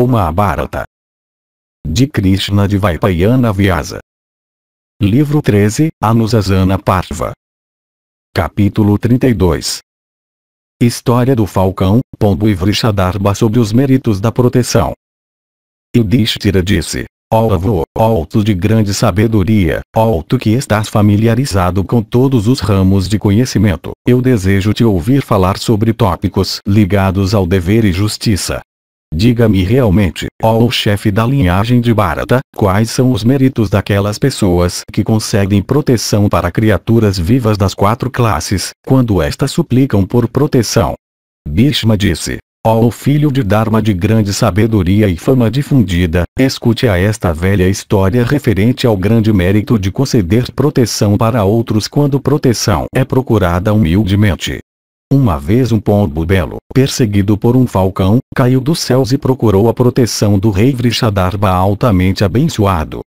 ou Mahabharata. De Krishna de Vaipayana Vyasa. Livro 13, Anusasana Parva. Capítulo 32 História do Falcão, Pombo e Vrishadharma sobre os méritos da proteção. Yudhishthira disse, ó avô, ó de grande sabedoria, ó tu que estás familiarizado com todos os ramos de conhecimento, eu desejo te ouvir falar sobre tópicos ligados ao dever e justiça, Diga-me realmente, ó oh, chefe da linhagem de Bharata, quais são os méritos daquelas pessoas que conseguem proteção para criaturas vivas das quatro classes, quando estas suplicam por proteção? Bhishma disse, ó oh, filho de Dharma de grande sabedoria e fama difundida, escute a esta velha história referente ao grande mérito de conceder proteção para outros quando proteção é procurada humildemente. Uma vez um pombo belo, perseguido por um falcão, caiu dos céus e procurou a proteção do rei Vrishadharva altamente abençoado.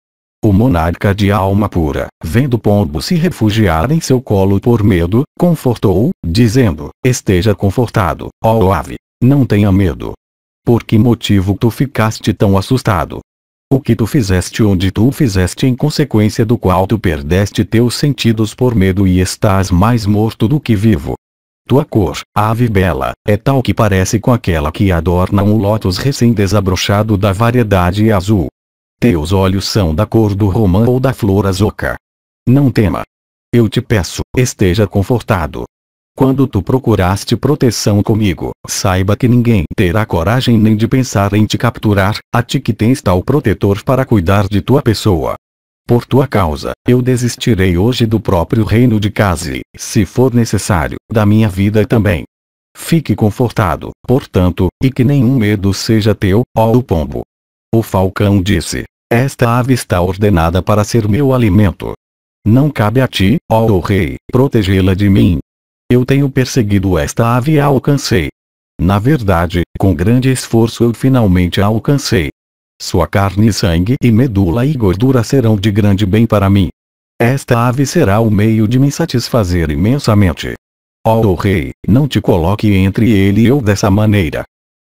O monarca de alma pura, vendo o pombo se refugiar em seu colo por medo, confortou-o, dizendo, esteja confortado, ó ave, não tenha medo. Por que motivo tu ficaste tão assustado? O que tu fizeste onde tu fizeste em consequência do qual tu perdeste teus sentidos por medo e estás mais morto do que vivo, tua cor, ave bela, é tal que parece com aquela que adorna um lótus recém-desabrochado da variedade azul. Teus olhos são da cor do romã ou da flor azoca. Não tema. Eu te peço, esteja confortado. Quando tu procuraste proteção comigo, saiba que ninguém terá coragem nem de pensar em te capturar, a ti que tens tal protetor para cuidar de tua pessoa. Por tua causa, eu desistirei hoje do próprio reino de Case, se for necessário, da minha vida também. Fique confortado, portanto, e que nenhum medo seja teu, ó o pombo. O falcão disse: Esta ave está ordenada para ser meu alimento. Não cabe a ti, ó o rei, protegê-la de mim. Eu tenho perseguido esta ave e a alcancei. Na verdade, com grande esforço eu finalmente a alcancei, sua carne sangue e medula e gordura serão de grande bem para mim. Esta ave será o meio de me satisfazer imensamente. Ó oh, rei, não te coloque entre ele e eu dessa maneira.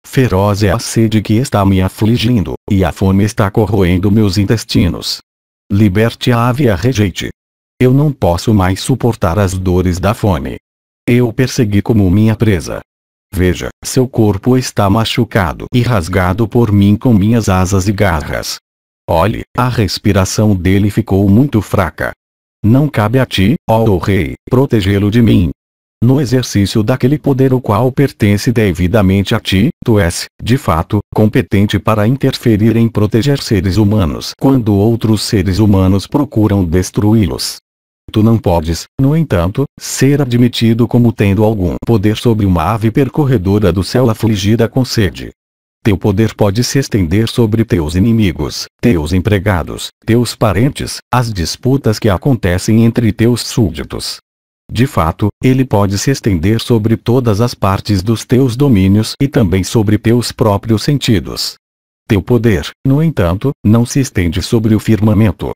Feroz é a sede que está me afligindo, e a fome está corroendo meus intestinos. Liberte a ave e a rejeite. Eu não posso mais suportar as dores da fome. Eu persegui como minha presa, Veja, seu corpo está machucado e rasgado por mim com minhas asas e garras. Olhe, a respiração dele ficou muito fraca. Não cabe a ti, ó oh rei, protegê-lo de mim. No exercício daquele poder o qual pertence devidamente a ti, tu és, de fato, competente para interferir em proteger seres humanos quando outros seres humanos procuram destruí-los. Tu não podes, no entanto, ser admitido como tendo algum poder sobre uma ave percorredora do céu afligida com sede. Teu poder pode se estender sobre teus inimigos, teus empregados, teus parentes, as disputas que acontecem entre teus súditos. De fato, ele pode se estender sobre todas as partes dos teus domínios e também sobre teus próprios sentidos. Teu poder, no entanto, não se estende sobre o firmamento,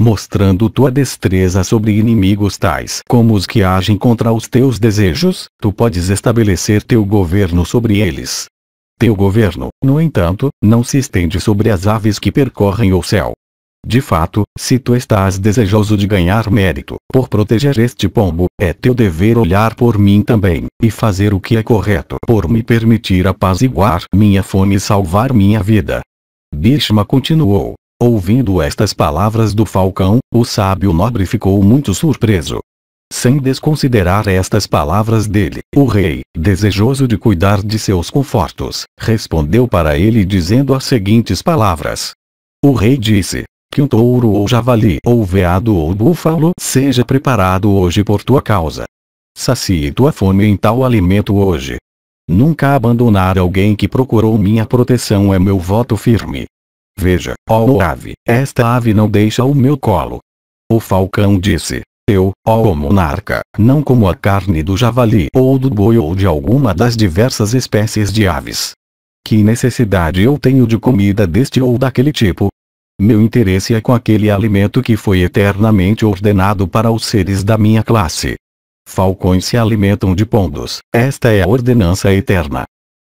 mostrando tua destreza sobre inimigos tais como os que agem contra os teus desejos, tu podes estabelecer teu governo sobre eles. Teu governo, no entanto, não se estende sobre as aves que percorrem o céu. De fato, se tu estás desejoso de ganhar mérito por proteger este pombo, é teu dever olhar por mim também, e fazer o que é correto por me permitir apaziguar minha fome e salvar minha vida. Bhishma continuou, Ouvindo estas palavras do falcão, o sábio nobre ficou muito surpreso. Sem desconsiderar estas palavras dele, o rei, desejoso de cuidar de seus confortos, respondeu para ele dizendo as seguintes palavras. O rei disse, que um touro ou javali ou veado ou búfalo seja preparado hoje por tua causa. Sacie tua fome em tal alimento hoje. Nunca abandonar alguém que procurou minha proteção é meu voto firme. Veja, ó oh ave, esta ave não deixa o meu colo. O falcão disse, eu, ó monarca, não como a carne do javali ou do boi ou de alguma das diversas espécies de aves. Que necessidade eu tenho de comida deste ou daquele tipo? Meu interesse é com aquele alimento que foi eternamente ordenado para os seres da minha classe. Falcões se alimentam de pombos, esta é a ordenança eterna.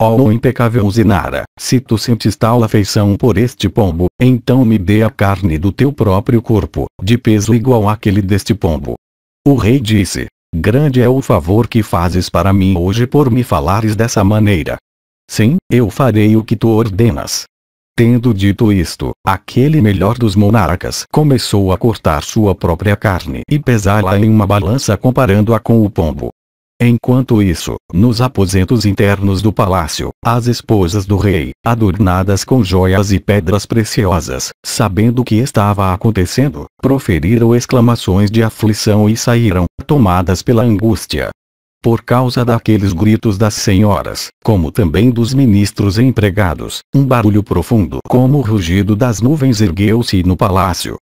Oh impecável Zinara, se tu sentes tal afeição por este pombo, então me dê a carne do teu próprio corpo, de peso igual àquele deste pombo. O rei disse, grande é o favor que fazes para mim hoje por me falares dessa maneira. Sim, eu farei o que tu ordenas. Tendo dito isto, aquele melhor dos monarcas começou a cortar sua própria carne e pesá-la em uma balança comparando-a com o pombo. Enquanto isso, nos aposentos internos do palácio, as esposas do rei, adornadas com joias e pedras preciosas, sabendo o que estava acontecendo, proferiram exclamações de aflição e saíram, tomadas pela angústia. Por causa daqueles gritos das senhoras, como também dos ministros empregados, um barulho profundo como o rugido das nuvens ergueu-se no palácio,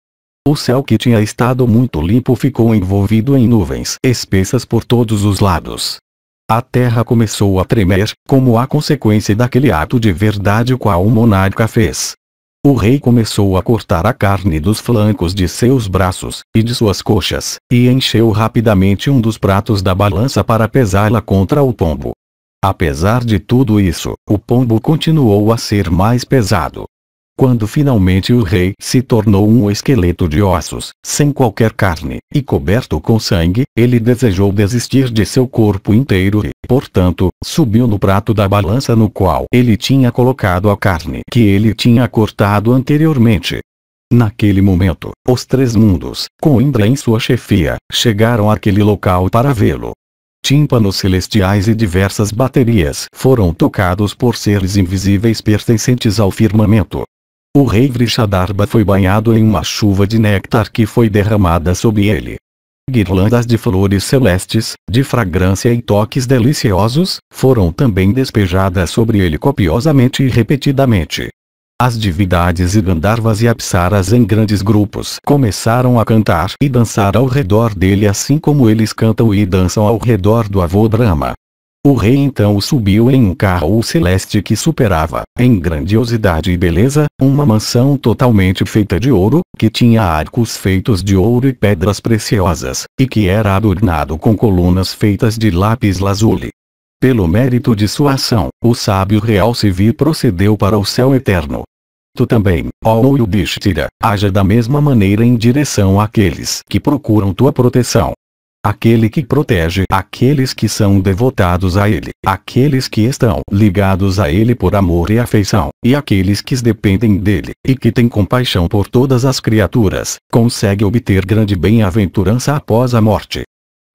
o céu que tinha estado muito limpo ficou envolvido em nuvens espessas por todos os lados. A terra começou a tremer, como a consequência daquele ato de verdade qual o monarca fez. O rei começou a cortar a carne dos flancos de seus braços, e de suas coxas, e encheu rapidamente um dos pratos da balança para pesá-la contra o pombo. Apesar de tudo isso, o pombo continuou a ser mais pesado, quando finalmente o rei se tornou um esqueleto de ossos, sem qualquer carne, e coberto com sangue, ele desejou desistir de seu corpo inteiro e, portanto, subiu no prato da balança no qual ele tinha colocado a carne que ele tinha cortado anteriormente. Naquele momento, os três mundos, com Indra em sua chefia, chegaram àquele local para vê-lo. Tímpanos celestiais e diversas baterias foram tocados por seres invisíveis pertencentes ao firmamento, o rei Vrishadharva foi banhado em uma chuva de néctar que foi derramada sobre ele. Guirlandas de flores celestes, de fragrância e toques deliciosos, foram também despejadas sobre ele copiosamente e repetidamente. As divindades e Gandharvas e Apsaras em grandes grupos começaram a cantar e dançar ao redor dele assim como eles cantam e dançam ao redor do avô Brahma. O rei então subiu em um carro celeste que superava, em grandiosidade e beleza, uma mansão totalmente feita de ouro, que tinha arcos feitos de ouro e pedras preciosas, e que era adornado com colunas feitas de lápis lazuli. Pelo mérito de sua ação, o sábio real civil procedeu para o céu eterno. Tu também, ó Yudhishthira, haja da mesma maneira em direção àqueles que procuram tua proteção aquele que protege aqueles que são devotados a Ele, aqueles que estão ligados a Ele por amor e afeição, e aqueles que dependem dele, e que tem compaixão por todas as criaturas, consegue obter grande bem-aventurança após a morte.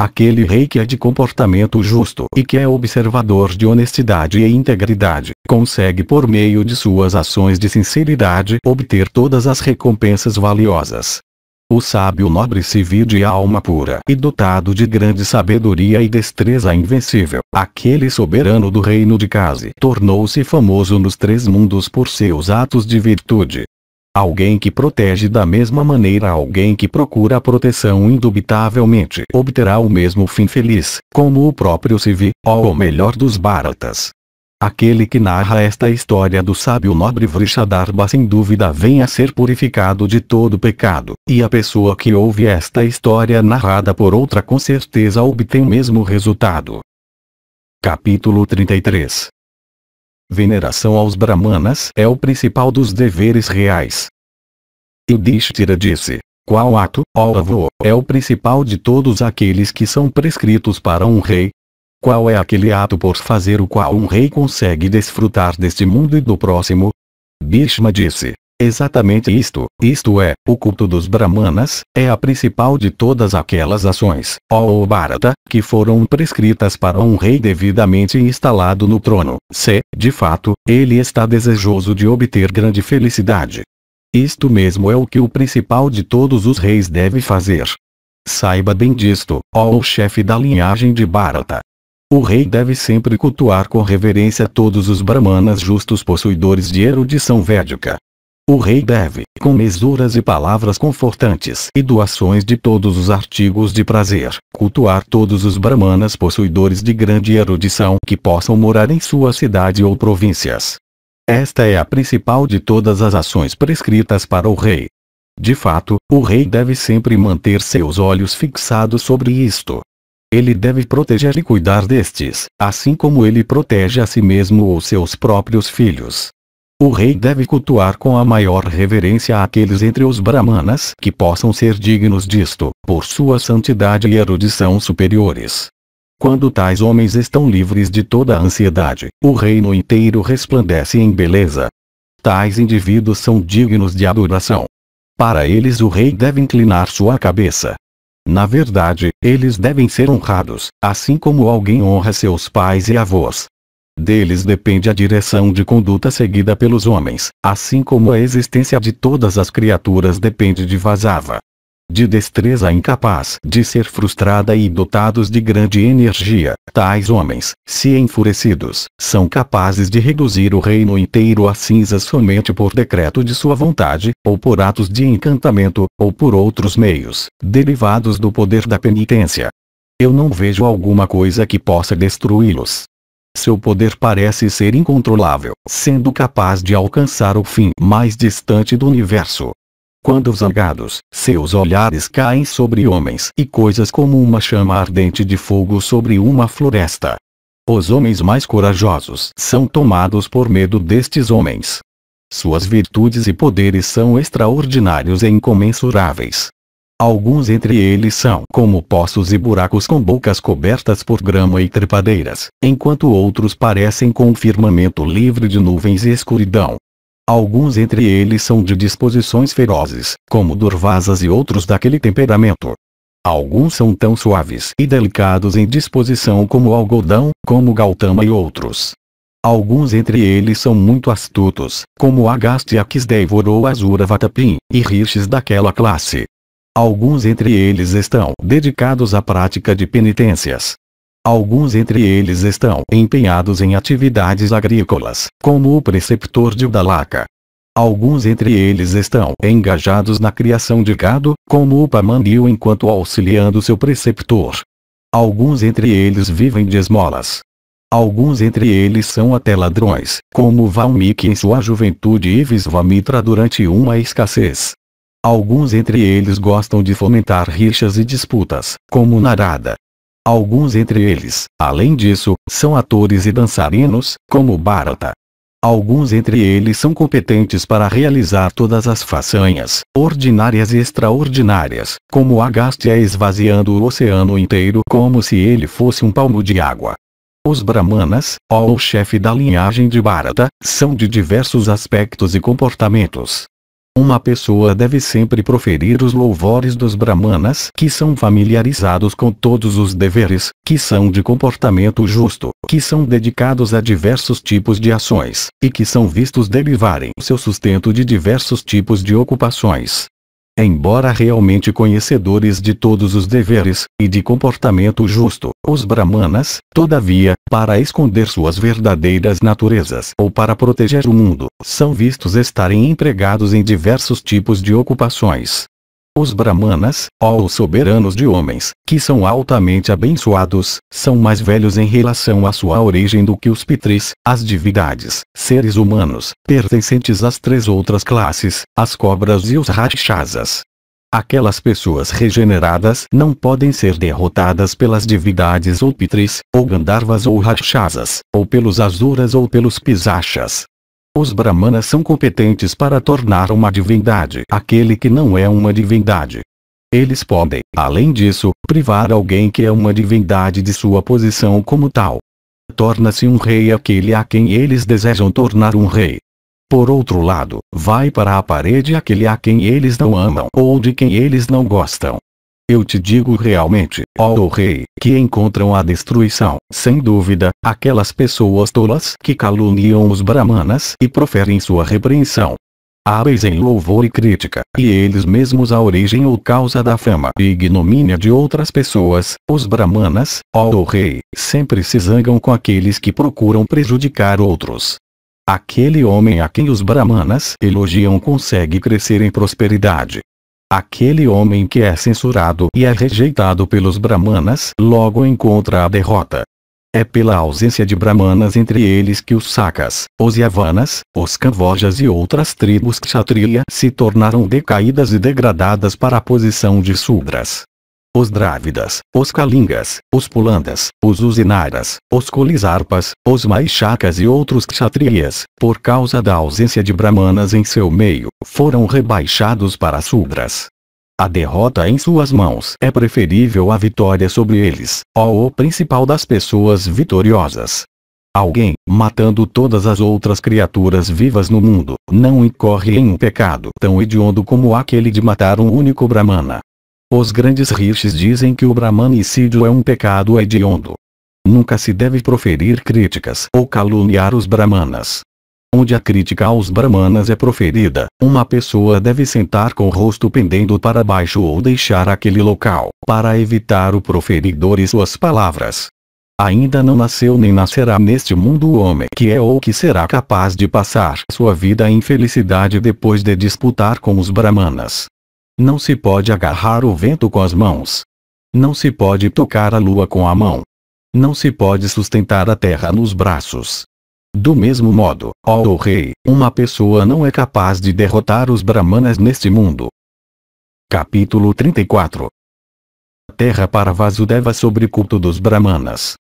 Aquele rei que é de comportamento justo e que é observador de honestidade e integridade, consegue por meio de suas ações de sinceridade obter todas as recompensas valiosas, o sábio nobre civi de alma pura e dotado de grande sabedoria e destreza invencível. Aquele soberano do reino de Kaze tornou-se famoso nos três mundos por seus atos de virtude. Alguém que protege da mesma maneira alguém que procura proteção indubitavelmente obterá o mesmo fim feliz, como o próprio civi, ou o melhor dos Bharatas. Aquele que narra esta história do sábio nobre Vrishadharma sem dúvida vem a ser purificado de todo pecado, e a pessoa que ouve esta história narrada por outra com certeza obtém o mesmo resultado. Capítulo 33 Veneração aos Brahmanas é o principal dos deveres reais. Yudhishthira disse, qual ato, ó avô, é o principal de todos aqueles que são prescritos para um rei, qual é aquele ato por fazer o qual um rei consegue desfrutar deste mundo e do próximo? Bhishma disse. Exatamente isto, isto é, o culto dos Brahmanas, é a principal de todas aquelas ações, ó Bharata, que foram prescritas para um rei devidamente instalado no trono, se, de fato, ele está desejoso de obter grande felicidade. Isto mesmo é o que o principal de todos os reis deve fazer. Saiba bem disto, ó chefe da linhagem de Bharata, o rei deve sempre cultuar com reverência todos os brahmanas justos possuidores de erudição védica. O rei deve, com mesuras e palavras confortantes e doações de todos os artigos de prazer, cultuar todos os brahmanas possuidores de grande erudição que possam morar em sua cidade ou províncias. Esta é a principal de todas as ações prescritas para o rei. De fato, o rei deve sempre manter seus olhos fixados sobre isto, ele deve proteger e cuidar destes, assim como ele protege a si mesmo ou seus próprios filhos. O rei deve cultuar com a maior reverência aqueles entre os brahmanas que possam ser dignos disto, por sua santidade e erudição superiores. Quando tais homens estão livres de toda a ansiedade, o reino inteiro resplandece em beleza. Tais indivíduos são dignos de adoração. Para eles o rei deve inclinar sua cabeça, na verdade, eles devem ser honrados, assim como alguém honra seus pais e avós. Deles depende a direção de conduta seguida pelos homens, assim como a existência de todas as criaturas depende de Vasava de destreza incapaz de ser frustrada e dotados de grande energia. Tais homens, se enfurecidos, são capazes de reduzir o reino inteiro a cinzas somente por decreto de sua vontade, ou por atos de encantamento, ou por outros meios, derivados do poder da penitência. Eu não vejo alguma coisa que possa destruí-los. Seu poder parece ser incontrolável, sendo capaz de alcançar o fim mais distante do universo, quando zangados, seus olhares caem sobre homens e coisas como uma chama ardente de fogo sobre uma floresta. Os homens mais corajosos são tomados por medo destes homens. Suas virtudes e poderes são extraordinários e incomensuráveis. Alguns entre eles são como poços e buracos com bocas cobertas por grama e trepadeiras, enquanto outros parecem com um firmamento livre de nuvens e escuridão. Alguns entre eles são de disposições ferozes, como Durvasas e outros daquele temperamento. Alguns são tão suaves e delicados em disposição como algodão, como Gautama e outros. Alguns entre eles são muito astutos, como Agastiaques Devor ou Vatapim, e rishis daquela classe. Alguns entre eles estão dedicados à prática de penitências, Alguns entre eles estão empenhados em atividades agrícolas, como o preceptor de Udalaca. Alguns entre eles estão engajados na criação de gado, como o Pamanil enquanto auxiliando seu preceptor. Alguns entre eles vivem de esmolas. Alguns entre eles são até ladrões, como Valmiki em sua juventude e Visvamitra durante uma escassez. Alguns entre eles gostam de fomentar rixas e disputas, como Narada, Alguns entre eles, além disso, são atores e dançarinos, como Bharata. Alguns entre eles são competentes para realizar todas as façanhas, ordinárias e extraordinárias, como Agastya esvaziando o oceano inteiro como se ele fosse um palmo de água. Os Brahmanas, ou o chefe da linhagem de Bharata, são de diversos aspectos e comportamentos, uma pessoa deve sempre proferir os louvores dos brahmanas que são familiarizados com todos os deveres, que são de comportamento justo, que são dedicados a diversos tipos de ações, e que são vistos derivarem seu sustento de diversos tipos de ocupações. Embora realmente conhecedores de todos os deveres, e de comportamento justo, os brahmanas, todavia, para esconder suas verdadeiras naturezas ou para proteger o mundo, são vistos estarem empregados em diversos tipos de ocupações, os brahmanas, ou soberanos de homens, que são altamente abençoados, são mais velhos em relação à sua origem do que os pitris, as divindades, seres humanos, pertencentes às três outras classes, as cobras e os rakshasas. Aquelas pessoas regeneradas não podem ser derrotadas pelas divindades ou pitris, ou gandharvas ou rakshasas, ou pelos azuras ou pelos pisachas. Os brahmanas são competentes para tornar uma divindade aquele que não é uma divindade. Eles podem, além disso, privar alguém que é uma divindade de sua posição como tal. Torna-se um rei aquele a quem eles desejam tornar um rei. Por outro lado, vai para a parede aquele a quem eles não amam ou de quem eles não gostam. Eu te digo realmente, ó oh rei, que encontram a destruição, sem dúvida, aquelas pessoas tolas que caluniam os brahmanas e proferem sua repreensão. Hábeis em louvor e crítica, e eles mesmos a origem ou causa da fama e ignomínia de outras pessoas, os brahmanas, ó oh rei, sempre se zangam com aqueles que procuram prejudicar outros. Aquele homem a quem os brahmanas elogiam consegue crescer em prosperidade, Aquele homem que é censurado e é rejeitado pelos brahmanas logo encontra a derrota. É pela ausência de brahmanas entre eles que os sakas, os yavanas, os kanvojas e outras tribos kshatriya se tornaram decaídas e degradadas para a posição de sudras os drávidas, os kalingas, os pulandas, os usinaras, os colisarpas, os maixacas e outros kshatriyas, por causa da ausência de brahmanas em seu meio, foram rebaixados para sudras. A derrota em suas mãos é preferível à vitória sobre eles, ó o principal das pessoas vitoriosas. Alguém, matando todas as outras criaturas vivas no mundo, não incorre em um pecado tão hediondo como aquele de matar um único Brahmana. Os grandes rishis dizem que o brahmanicídio é um pecado hediondo. Nunca se deve proferir críticas ou caluniar os brahmanas. Onde a crítica aos brahmanas é proferida, uma pessoa deve sentar com o rosto pendendo para baixo ou deixar aquele local, para evitar o proferidor e suas palavras. Ainda não nasceu nem nascerá neste mundo o homem que é ou que será capaz de passar sua vida em felicidade depois de disputar com os brahmanas. Não se pode agarrar o vento com as mãos. Não se pode tocar a lua com a mão. Não se pode sustentar a terra nos braços. Do mesmo modo, ó oh rei, uma pessoa não é capaz de derrotar os brahmanas neste mundo. Capítulo 34 Terra para Vasudeva sobre culto dos brahmanas.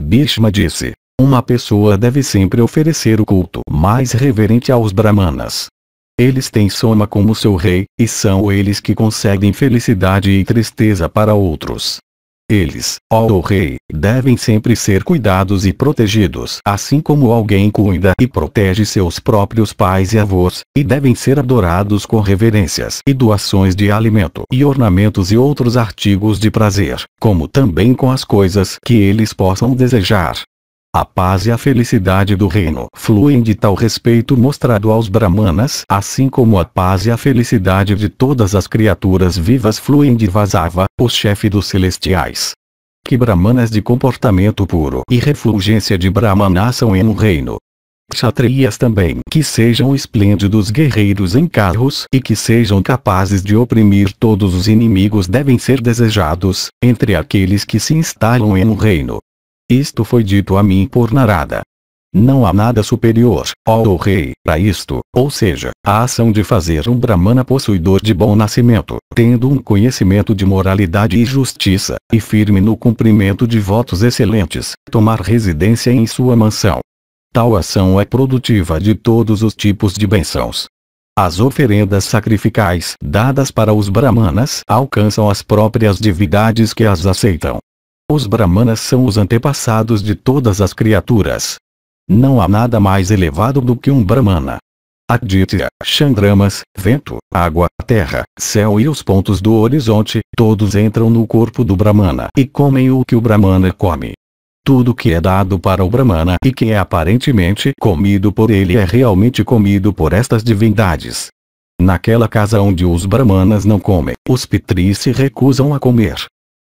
Bhishma disse, uma pessoa deve sempre oferecer o culto mais reverente aos brahmanas. Eles têm soma como seu rei, e são eles que conseguem felicidade e tristeza para outros. Eles, ó rei, devem sempre ser cuidados e protegidos, assim como alguém cuida e protege seus próprios pais e avós, e devem ser adorados com reverências e doações de alimento e ornamentos e outros artigos de prazer, como também com as coisas que eles possam desejar. A paz e a felicidade do reino fluem de tal respeito mostrado aos Brahmanas, assim como a paz e a felicidade de todas as criaturas vivas fluem de Vasava, o chefe dos celestiais. Que Brahmanas de comportamento puro e refulgência de brahmana são em um reino, Kshatriyas também, que sejam esplêndidos guerreiros em carros e que sejam capazes de oprimir todos os inimigos devem ser desejados, entre aqueles que se instalam em um reino. Isto foi dito a mim por Narada. Não há nada superior, ó rei, a isto, ou seja, a ação de fazer um brahmana possuidor de bom nascimento, tendo um conhecimento de moralidade e justiça, e firme no cumprimento de votos excelentes, tomar residência em sua mansão. Tal ação é produtiva de todos os tipos de bênçãos. As oferendas sacrificais dadas para os brahmanas alcançam as próprias divindades que as aceitam. Os Brahmanas são os antepassados de todas as criaturas. Não há nada mais elevado do que um Brahmana. Aditya, Chandramas, vento, água, terra, céu e os pontos do horizonte, todos entram no corpo do Brahmana e comem o que o Brahmana come. Tudo que é dado para o Brahmana e que é aparentemente comido por ele é realmente comido por estas divindades. Naquela casa onde os Brahmanas não comem, os Pitris se recusam a comer,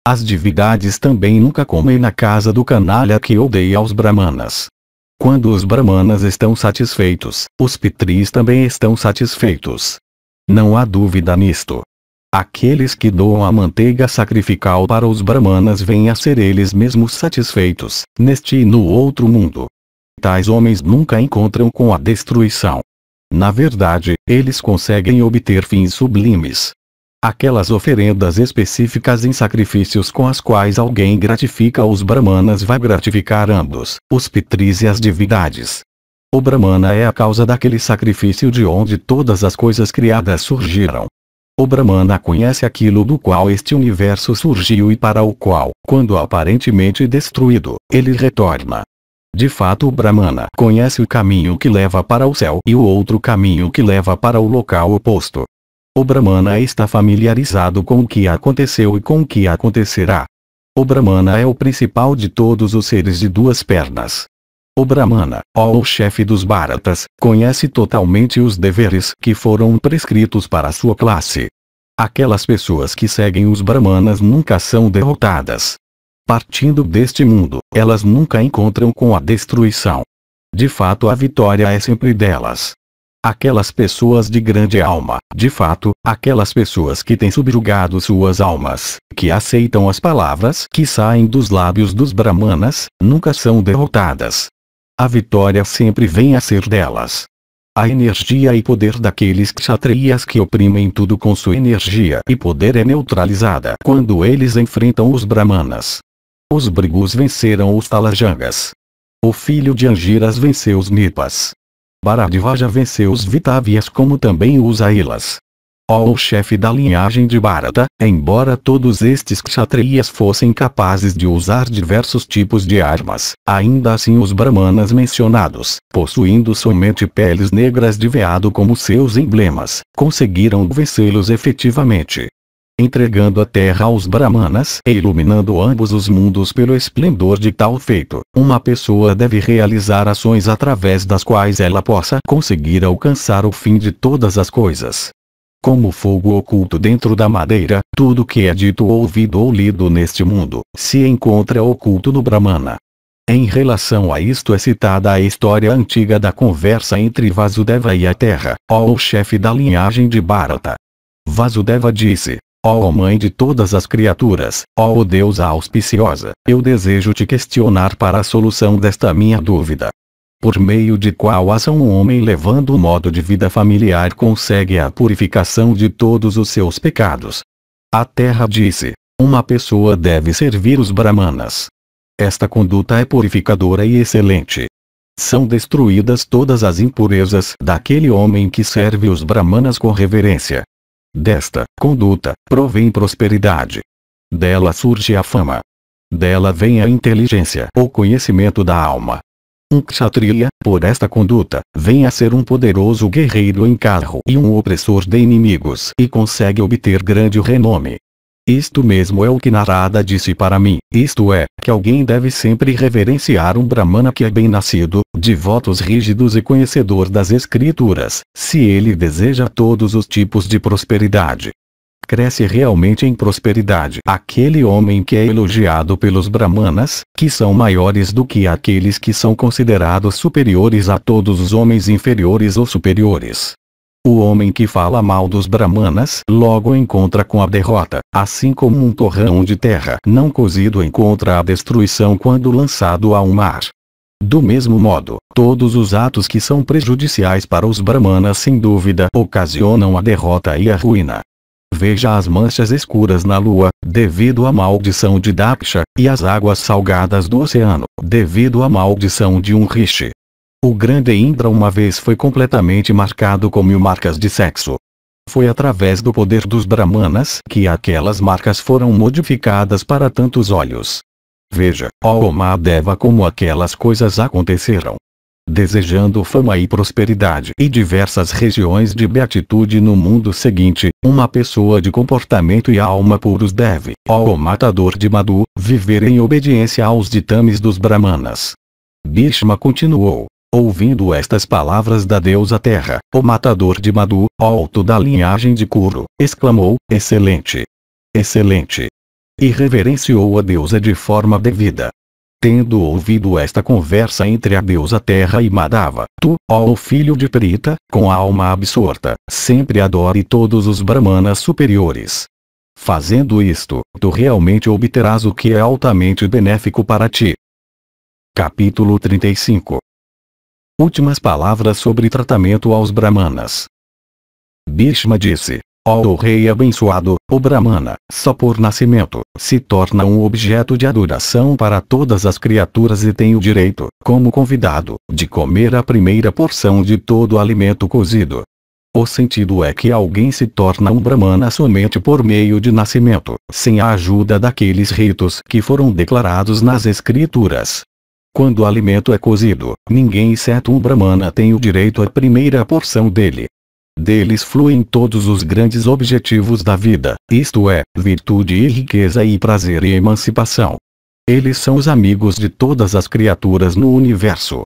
as divindades também nunca comem na casa do canalha que odeia os brahmanas. Quando os brahmanas estão satisfeitos, os pitris também estão satisfeitos. Não há dúvida nisto. Aqueles que doam a manteiga sacrificial para os brahmanas vêm a ser eles mesmos satisfeitos, neste e no outro mundo. Tais homens nunca encontram com a destruição. Na verdade, eles conseguem obter fins sublimes, aquelas oferendas específicas em sacrifícios com as quais alguém gratifica os brahmanas vai gratificar ambos, os pitris e as divindades. O brahmana é a causa daquele sacrifício de onde todas as coisas criadas surgiram. O Brahmana conhece aquilo do qual este universo surgiu e para o qual, quando aparentemente destruído, ele retorna. De fato, o Brahmana conhece o caminho que leva para o céu e o outro caminho que leva para o local oposto. O Brahmana está familiarizado com o que aconteceu e com o que acontecerá. O Brahmana é o principal de todos os seres de duas pernas. O Brahmana, ou o chefe dos Bharatas, conhece totalmente os deveres que foram prescritos para sua classe. Aquelas pessoas que seguem os Brahmanas nunca são derrotadas. Partindo deste mundo, elas nunca encontram com a destruição. De fato a vitória é sempre delas. Aquelas pessoas de grande alma, de fato, aquelas pessoas que têm subjugado suas almas, que aceitam as palavras que saem dos lábios dos brahmanas, nunca são derrotadas. A vitória sempre vem a ser delas. A energia e poder daqueles kshatriyas que oprimem tudo com sua energia e poder é neutralizada quando eles enfrentam os brahmanas. Os brigus venceram os talajangas. O filho de Angiras venceu os nipas. Bharadivaja venceu os Vitavias como também os Ailas. O chefe da linhagem de Bharata, embora todos estes kshatriyas fossem capazes de usar diversos tipos de armas, ainda assim os brahmanas mencionados, possuindo somente peles negras de veado como seus emblemas, conseguiram vencê-los efetivamente entregando a terra aos brahmanas e iluminando ambos os mundos pelo esplendor de tal feito. Uma pessoa deve realizar ações através das quais ela possa conseguir alcançar o fim de todas as coisas. Como fogo oculto dentro da madeira, tudo que é dito ouvido ou lido neste mundo, se encontra oculto no Brahmana. Em relação a isto é citada a história antiga da conversa entre Vasudeva e a Terra, ou o chefe da linhagem de Bharata. Vasudeva disse, Ó oh Mãe de todas as criaturas, ó oh Deus auspiciosa, eu desejo te questionar para a solução desta minha dúvida. Por meio de qual ação um homem levando o modo de vida familiar consegue a purificação de todos os seus pecados? A terra disse, uma pessoa deve servir os brahmanas. Esta conduta é purificadora e excelente. São destruídas todas as impurezas daquele homem que serve os brahmanas com reverência, Desta conduta provém prosperidade. Dela surge a fama. Dela vem a inteligência ou conhecimento da alma. Um kshatriya, por esta conduta, vem a ser um poderoso guerreiro em carro e um opressor de inimigos e consegue obter grande renome. Isto mesmo é o que Narada disse para mim, isto é, que alguém deve sempre reverenciar um Brahmana que é bem-nascido, devotos rígidos e conhecedor das escrituras, se ele deseja todos os tipos de prosperidade. Cresce realmente em prosperidade aquele homem que é elogiado pelos Brahmanas, que são maiores do que aqueles que são considerados superiores a todos os homens inferiores ou superiores. O homem que fala mal dos brahmanas logo encontra com a derrota, assim como um torrão de terra não cozido encontra a destruição quando lançado ao mar. Do mesmo modo, todos os atos que são prejudiciais para os brahmanas sem dúvida ocasionam a derrota e a ruína. Veja as manchas escuras na lua, devido à maldição de Daksha, e as águas salgadas do oceano, devido à maldição de um rishi. O grande Indra uma vez foi completamente marcado com mil marcas de sexo. Foi através do poder dos Brahmanas que aquelas marcas foram modificadas para tantos olhos. Veja, ó oh como aquelas coisas aconteceram. Desejando fama e prosperidade e diversas regiões de beatitude no mundo seguinte, uma pessoa de comportamento e alma puros deve, ó oh matador de Madhu, viver em obediência aos ditames dos Brahmanas. Bhishma continuou, Ouvindo estas palavras da deusa terra, o matador de Madu, alto da linhagem de Kuro, exclamou, excelente! Excelente! E reverenciou a deusa de forma devida. Tendo ouvido esta conversa entre a deusa Terra e Madava, tu, ó filho de Perita, com a alma absorta, sempre adore todos os brahmanas superiores. Fazendo isto, tu realmente obterás o que é altamente benéfico para ti. Capítulo 35 Últimas palavras sobre tratamento aos brahmanas. Bhishma disse: Ó oh, rei abençoado, o brahmana, só por nascimento, se torna um objeto de adoração para todas as criaturas e tem o direito, como convidado, de comer a primeira porção de todo alimento cozido. O sentido é que alguém se torna um brahmana somente por meio de nascimento, sem a ajuda daqueles ritos que foram declarados nas escrituras. Quando o alimento é cozido, ninguém exceto um brahmana tem o direito à primeira porção dele. Deles fluem todos os grandes objetivos da vida, isto é, virtude e riqueza e prazer e emancipação. Eles são os amigos de todas as criaturas no universo.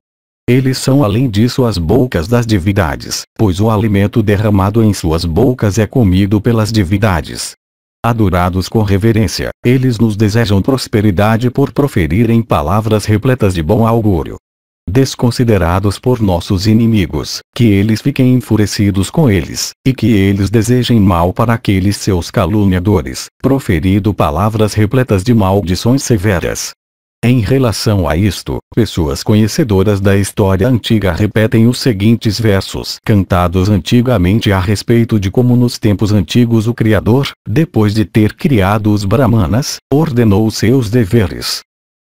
Eles são além disso as bocas das divindades, pois o alimento derramado em suas bocas é comido pelas divindades adorados com reverência, eles nos desejam prosperidade por proferirem palavras repletas de bom augúrio. Desconsiderados por nossos inimigos, que eles fiquem enfurecidos com eles, e que eles desejem mal para aqueles seus caluniadores, proferido palavras repletas de maldições severas, em relação a isto, pessoas conhecedoras da história antiga repetem os seguintes versos cantados antigamente a respeito de como nos tempos antigos o Criador, depois de ter criado os Brahmanas, ordenou seus deveres.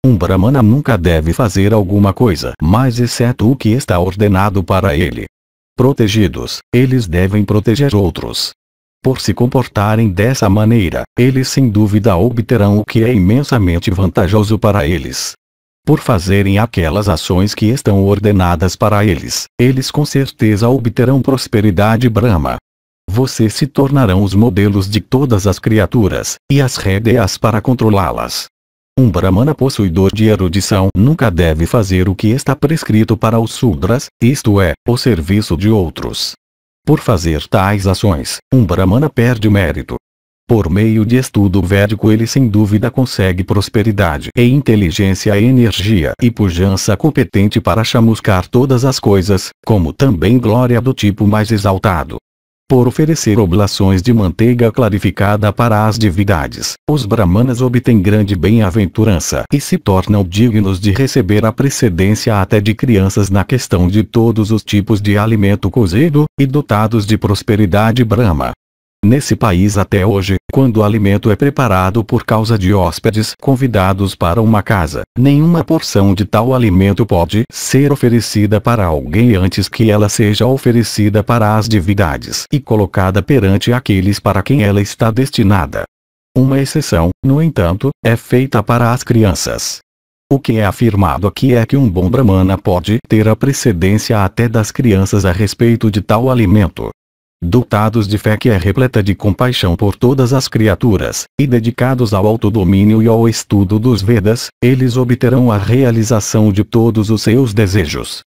Um Brahmana nunca deve fazer alguma coisa mais exceto o que está ordenado para ele. Protegidos, eles devem proteger outros, por se comportarem dessa maneira, eles sem dúvida obterão o que é imensamente vantajoso para eles. Por fazerem aquelas ações que estão ordenadas para eles, eles com certeza obterão prosperidade Brahma. Vocês se tornarão os modelos de todas as criaturas, e as rédeas para controlá-las. Um Brahmana possuidor de erudição nunca deve fazer o que está prescrito para os Sudras, isto é, o serviço de outros. Por fazer tais ações, um brahmana perde mérito. Por meio de estudo védico ele sem dúvida consegue prosperidade e inteligência e energia e pujança competente para chamuscar todas as coisas, como também glória do tipo mais exaltado por oferecer oblações de manteiga clarificada para as divindades. Os brahmanas obtêm grande bem-aventurança e se tornam dignos de receber a precedência até de crianças na questão de todos os tipos de alimento cozido, e dotados de prosperidade Brahma. Nesse país até hoje, quando o alimento é preparado por causa de hóspedes convidados para uma casa, nenhuma porção de tal alimento pode ser oferecida para alguém antes que ela seja oferecida para as divindades e colocada perante aqueles para quem ela está destinada. Uma exceção, no entanto, é feita para as crianças. O que é afirmado aqui é que um bom brahmana pode ter a precedência até das crianças a respeito de tal alimento, dotados de fé que é repleta de compaixão por todas as criaturas, e dedicados ao autodomínio e ao estudo dos Vedas, eles obterão a realização de todos os seus desejos.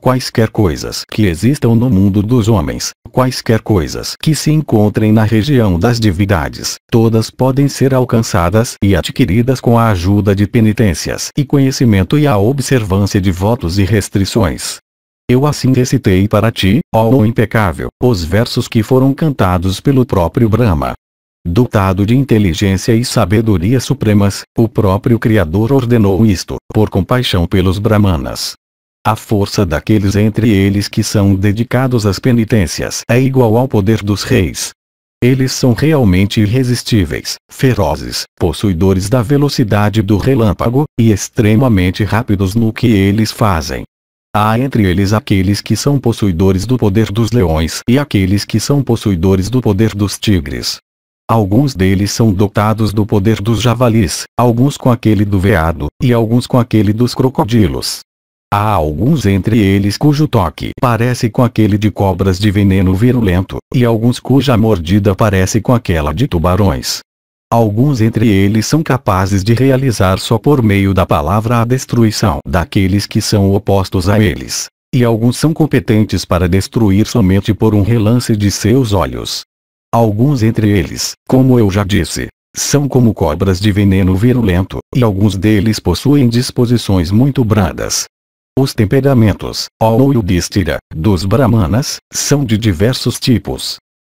Quaisquer coisas que existam no mundo dos homens, quaisquer coisas que se encontrem na região das divindades, todas podem ser alcançadas e adquiridas com a ajuda de penitências e conhecimento e a observância de votos e restrições. Eu assim recitei para ti, ó oh, impecável, os versos que foram cantados pelo próprio Brahma. Dotado de inteligência e sabedoria supremas, o próprio Criador ordenou isto, por compaixão pelos Brahmanas. A força daqueles entre eles que são dedicados às penitências é igual ao poder dos reis. Eles são realmente irresistíveis, ferozes, possuidores da velocidade do relâmpago, e extremamente rápidos no que eles fazem. Há entre eles aqueles que são possuidores do poder dos leões e aqueles que são possuidores do poder dos tigres. Alguns deles são dotados do poder dos javalis, alguns com aquele do veado, e alguns com aquele dos crocodilos. Há alguns entre eles cujo toque parece com aquele de cobras de veneno virulento, e alguns cuja mordida parece com aquela de tubarões. Alguns entre eles são capazes de realizar só por meio da palavra a destruição daqueles que são opostos a eles. E alguns são competentes para destruir somente por um relance de seus olhos. Alguns entre eles, como eu já disse, são como cobras de veneno virulento, e alguns deles possuem disposições muito brandas. Os temperamentos, ou distira dos brahmanas, são de diversos tipos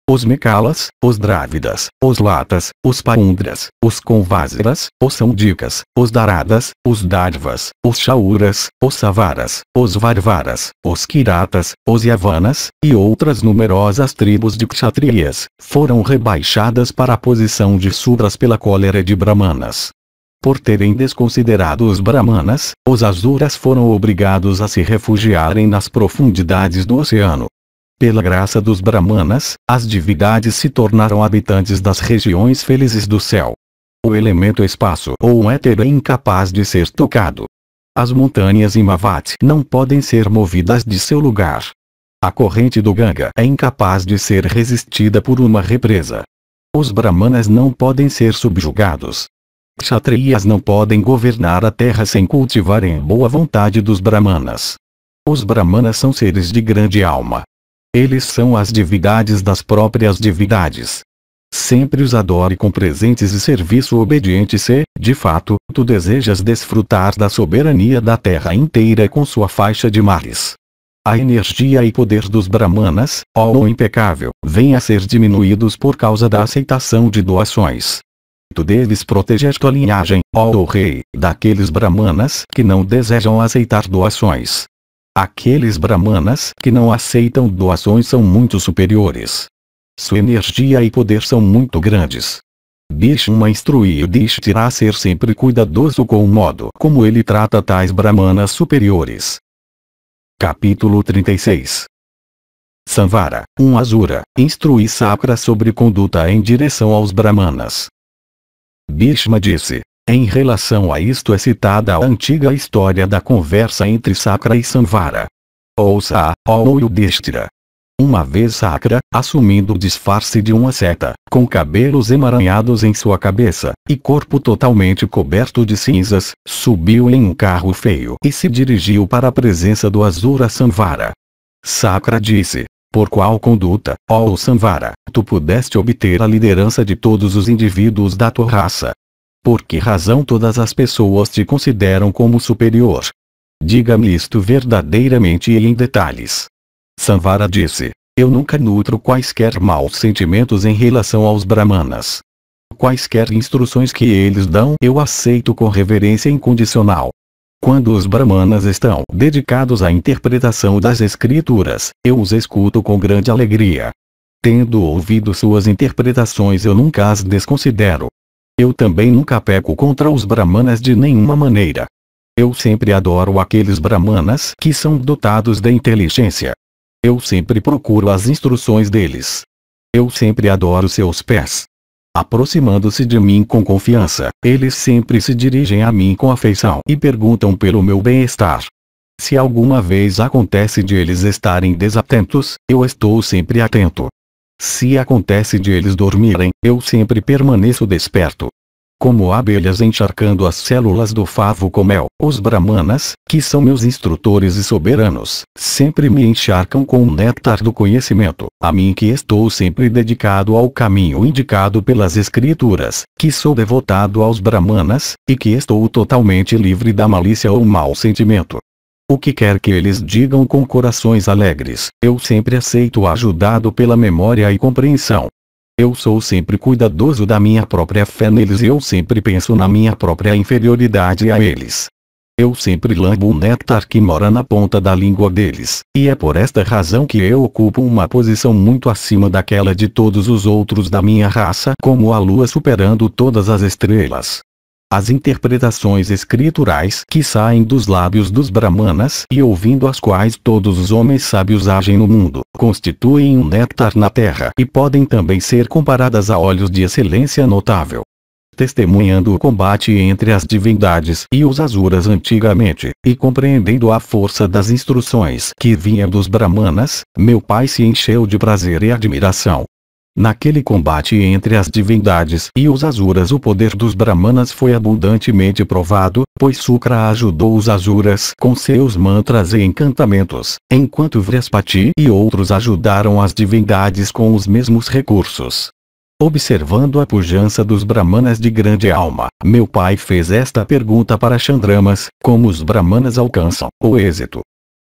os mekalas, os drávidas, os latas, os paundras, os convázeras, os sandicas, os daradas, os Darvas, os chauras, os savaras, os varvaras, os kiratas, os yavanas, e outras numerosas tribos de kshatriyas, foram rebaixadas para a posição de sudras pela cólera de brahmanas. Por terem desconsiderado os brahmanas, os azuras foram obrigados a se refugiarem nas profundidades do oceano, pela graça dos Brahmanas, as divindades se tornaram habitantes das regiões felizes do céu. O elemento espaço ou éter é incapaz de ser tocado. As montanhas Imavati não podem ser movidas de seu lugar. A corrente do Ganga é incapaz de ser resistida por uma represa. Os Brahmanas não podem ser subjugados. Kshatriyas não podem governar a terra sem cultivarem boa vontade dos Brahmanas. Os Brahmanas são seres de grande alma, eles são as divindades das próprias divindades. Sempre os adore com presentes e serviço obediente se, de fato, tu desejas desfrutar da soberania da terra inteira com sua faixa de mares. A energia e poder dos brahmanas, ó impecável, vêm a ser diminuídos por causa da aceitação de doações. Tu deves proteger tua linhagem, ó rei, daqueles brahmanas que não desejam aceitar doações. Aqueles brahmanas que não aceitam doações são muito superiores. Sua energia e poder são muito grandes. Bishma instruiu Dhishtira a ser sempre cuidadoso com o modo como ele trata tais brahmanas superiores. Capítulo 36 Samvara, um Asura, instrui Sakra sobre conduta em direção aos brahmanas. Bishma disse, em relação a isto é citada a antiga história da conversa entre Sakra e Sanvara. Ouça a ou Uma vez Sakra, assumindo o disfarce de uma seta, com cabelos emaranhados em sua cabeça, e corpo totalmente coberto de cinzas, subiu em um carro feio e se dirigiu para a presença do Azura Sanvara. Sakra disse, por qual conduta, ó Sanvara, tu pudeste obter a liderança de todos os indivíduos da tua raça, por que razão todas as pessoas te consideram como superior? Diga-me isto verdadeiramente e em detalhes. Samvara disse: Eu nunca nutro quaisquer maus sentimentos em relação aos brahmanas. Quaisquer instruções que eles dão eu aceito com reverência incondicional. Quando os brahmanas estão dedicados à interpretação das escrituras, eu os escuto com grande alegria. Tendo ouvido suas interpretações eu nunca as desconsidero. Eu também nunca peco contra os brahmanas de nenhuma maneira. Eu sempre adoro aqueles brahmanas que são dotados da inteligência. Eu sempre procuro as instruções deles. Eu sempre adoro seus pés. Aproximando-se de mim com confiança, eles sempre se dirigem a mim com afeição e perguntam pelo meu bem-estar. Se alguma vez acontece de eles estarem desatentos, eu estou sempre atento. Se acontece de eles dormirem, eu sempre permaneço desperto. Como abelhas encharcando as células do favo com mel, os brahmanas, que são meus instrutores e soberanos, sempre me encharcam com o néctar do conhecimento, a mim que estou sempre dedicado ao caminho indicado pelas escrituras, que sou devotado aos brahmanas, e que estou totalmente livre da malícia ou mau sentimento. O que quer que eles digam com corações alegres, eu sempre aceito ajudado pela memória e compreensão. Eu sou sempre cuidadoso da minha própria fé neles e eu sempre penso na minha própria inferioridade a eles. Eu sempre lambo o néctar que mora na ponta da língua deles, e é por esta razão que eu ocupo uma posição muito acima daquela de todos os outros da minha raça como a lua superando todas as estrelas as interpretações escriturais que saem dos lábios dos brahmanas e ouvindo as quais todos os homens sábios agem no mundo, constituem um néctar na terra e podem também ser comparadas a olhos de excelência notável. Testemunhando o combate entre as divindades e os asuras antigamente, e compreendendo a força das instruções que vinha dos brahmanas, meu pai se encheu de prazer e admiração. Naquele combate entre as divindades e os Asuras o poder dos Brahmanas foi abundantemente provado, pois Sukra ajudou os Asuras com seus mantras e encantamentos, enquanto Vrespati e outros ajudaram as divindades com os mesmos recursos. Observando a pujança dos Brahmanas de grande alma, meu pai fez esta pergunta para Chandramas, como os Brahmanas alcançam o êxito?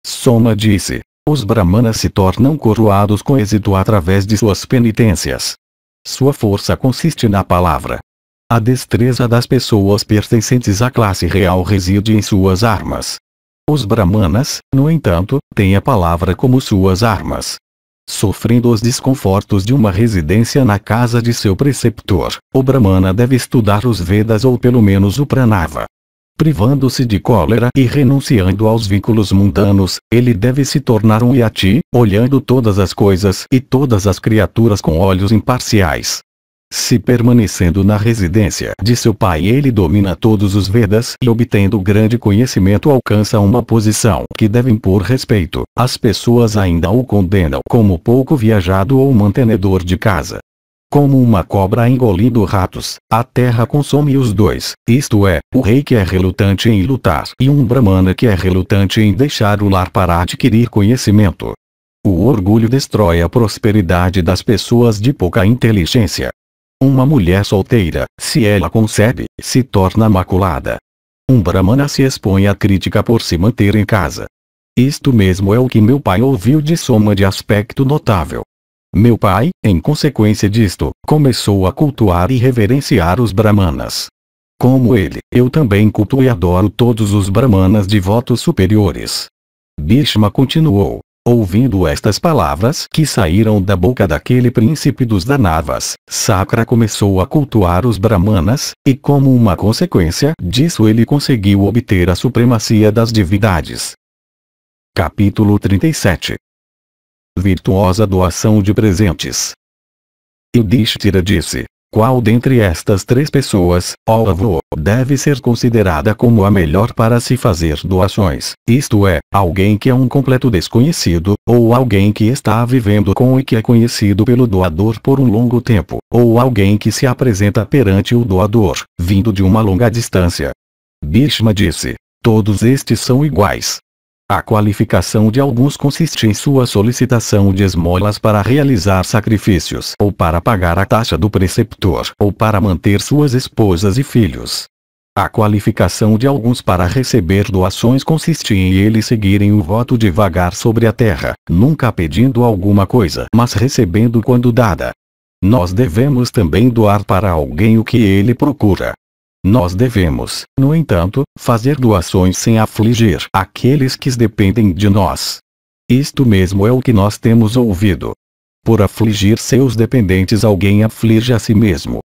Soma disse, os brahmanas se tornam coroados com êxito através de suas penitências. Sua força consiste na palavra. A destreza das pessoas pertencentes à classe real reside em suas armas. Os brahmanas, no entanto, têm a palavra como suas armas. Sofrendo os desconfortos de uma residência na casa de seu preceptor, o brahmana deve estudar os Vedas ou pelo menos o Pranava. Privando-se de cólera e renunciando aos vínculos mundanos, ele deve se tornar um yati, olhando todas as coisas e todas as criaturas com olhos imparciais. Se permanecendo na residência de seu pai ele domina todos os Vedas e obtendo grande conhecimento alcança uma posição que deve impor respeito, as pessoas ainda o condenam como pouco viajado ou mantenedor de casa. Como uma cobra engolindo ratos, a terra consome os dois, isto é, o rei que é relutante em lutar e um brahmana que é relutante em deixar o lar para adquirir conhecimento. O orgulho destrói a prosperidade das pessoas de pouca inteligência. Uma mulher solteira, se ela concebe, se torna maculada. Um brahmana se expõe à crítica por se manter em casa. Isto mesmo é o que meu pai ouviu de soma de aspecto notável, meu pai, em consequência disto, começou a cultuar e reverenciar os brahmanas. Como ele, eu também cultuo e adoro todos os brahmanas devotos superiores. Bhishma continuou. Ouvindo estas palavras que saíram da boca daquele príncipe dos Danavas, Sakra começou a cultuar os Brahmanas, e como uma consequência disso ele conseguiu obter a supremacia das divindades. Capítulo 37 virtuosa doação de presentes. Yudhishthira disse, qual dentre estas três pessoas, ó avô, deve ser considerada como a melhor para se fazer doações, isto é, alguém que é um completo desconhecido, ou alguém que está vivendo com e que é conhecido pelo doador por um longo tempo, ou alguém que se apresenta perante o doador, vindo de uma longa distância. Bhishma disse, todos estes são iguais, a qualificação de alguns consiste em sua solicitação de esmolas para realizar sacrifícios ou para pagar a taxa do preceptor ou para manter suas esposas e filhos. A qualificação de alguns para receber doações consiste em eles seguirem o voto devagar sobre a terra, nunca pedindo alguma coisa, mas recebendo quando dada. Nós devemos também doar para alguém o que ele procura, nós devemos, no entanto, fazer doações sem afligir aqueles que dependem de nós. Isto mesmo é o que nós temos ouvido. Por afligir seus dependentes alguém aflige a si mesmo.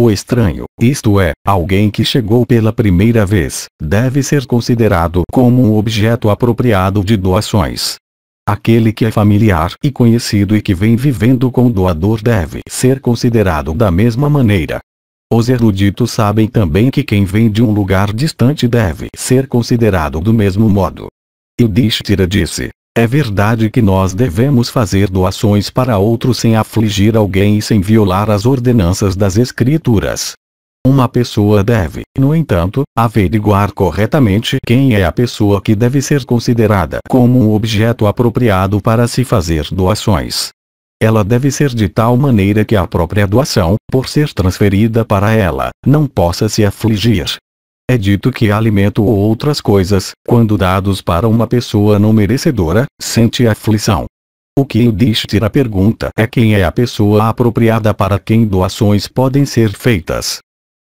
O estranho, isto é, alguém que chegou pela primeira vez, deve ser considerado como um objeto apropriado de doações. Aquele que é familiar e conhecido e que vem vivendo com o doador deve ser considerado da mesma maneira. Os eruditos sabem também que quem vem de um lugar distante deve ser considerado do mesmo modo. Yudhishthira disse, é verdade que nós devemos fazer doações para outros sem afligir alguém e sem violar as ordenanças das escrituras. Uma pessoa deve, no entanto, averiguar corretamente quem é a pessoa que deve ser considerada como um objeto apropriado para se fazer doações. Ela deve ser de tal maneira que a própria doação, por ser transferida para ela, não possa se afligir. É dito que alimento ou outras coisas, quando dados para uma pessoa não merecedora, sente aflição. O que o Yudhishthira pergunta é quem é a pessoa apropriada para quem doações podem ser feitas.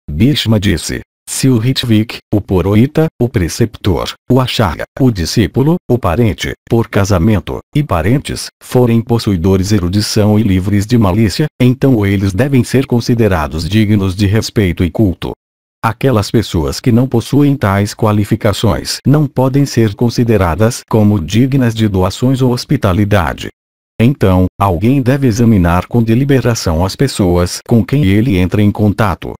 Bhishma disse, se o Ritvik, o Poroita, o preceptor, o Acharya, o discípulo, o parente, por casamento, e parentes, forem possuidores erudição e livres de malícia, então eles devem ser considerados dignos de respeito e culto. Aquelas pessoas que não possuem tais qualificações não podem ser consideradas como dignas de doações ou hospitalidade. Então, alguém deve examinar com deliberação as pessoas com quem ele entra em contato,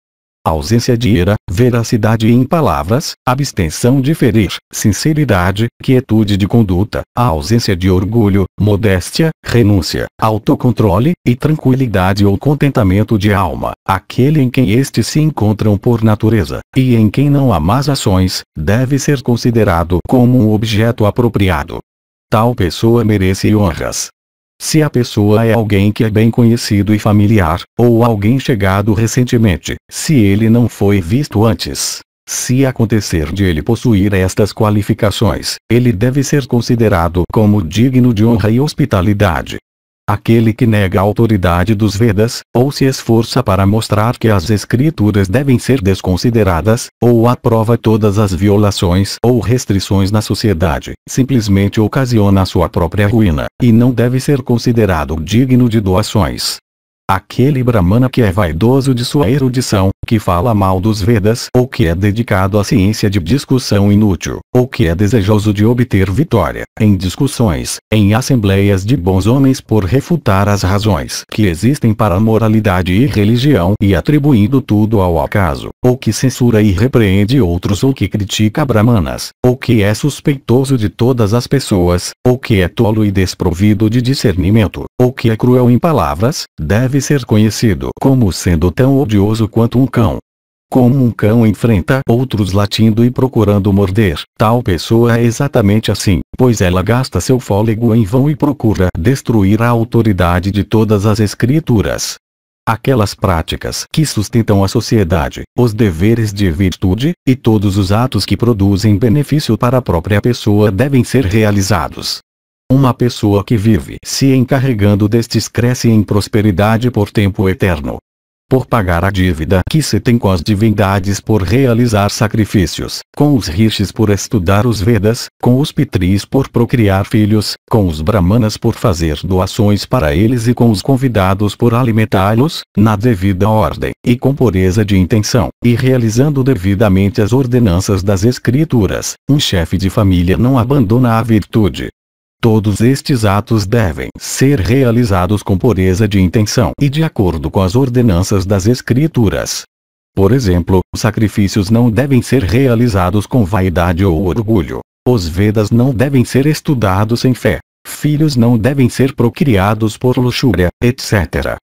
ausência de ira, veracidade em palavras, abstenção de ferir, sinceridade, quietude de conduta, a ausência de orgulho, modéstia, renúncia, autocontrole, e tranquilidade ou contentamento de alma, aquele em quem estes se encontram por natureza, e em quem não há más ações, deve ser considerado como um objeto apropriado. Tal pessoa merece honras, se a pessoa é alguém que é bem conhecido e familiar, ou alguém chegado recentemente, se ele não foi visto antes, se acontecer de ele possuir estas qualificações, ele deve ser considerado como digno de honra e hospitalidade, aquele que nega a autoridade dos Vedas, ou se esforça para mostrar que as escrituras devem ser desconsideradas, ou aprova todas as violações ou restrições na sociedade, simplesmente ocasiona a sua própria ruína, e não deve ser considerado digno de doações. Aquele Brahmana que é vaidoso de sua erudição, que fala mal dos Vedas ou que é dedicado à ciência de discussão inútil, ou que é desejoso de obter vitória, em discussões, em assembleias de bons homens por refutar as razões que existem para a moralidade e religião e atribuindo tudo ao acaso, ou que censura e repreende outros ou que critica Brahmanas, ou que é suspeitoso de todas as pessoas, ou que é tolo e desprovido de discernimento, ou que é cruel em palavras, deve deve ser conhecido como sendo tão odioso quanto um cão. Como um cão enfrenta outros latindo e procurando morder, tal pessoa é exatamente assim, pois ela gasta seu fôlego em vão e procura destruir a autoridade de todas as escrituras. Aquelas práticas que sustentam a sociedade, os deveres de virtude, e todos os atos que produzem benefício para a própria pessoa devem ser realizados, uma pessoa que vive se encarregando destes cresce em prosperidade por tempo eterno. Por pagar a dívida que se tem com as divindades por realizar sacrifícios, com os rishis por estudar os Vedas, com os pitris por procriar filhos, com os brahmanas por fazer doações para eles e com os convidados por alimentá-los, na devida ordem, e com pureza de intenção, e realizando devidamente as ordenanças das escrituras, um chefe de família não abandona a virtude, Todos estes atos devem ser realizados com pureza de intenção e de acordo com as ordenanças das Escrituras. Por exemplo, sacrifícios não devem ser realizados com vaidade ou orgulho. Os Vedas não devem ser estudados sem fé. Filhos não devem ser procriados por luxúria, etc.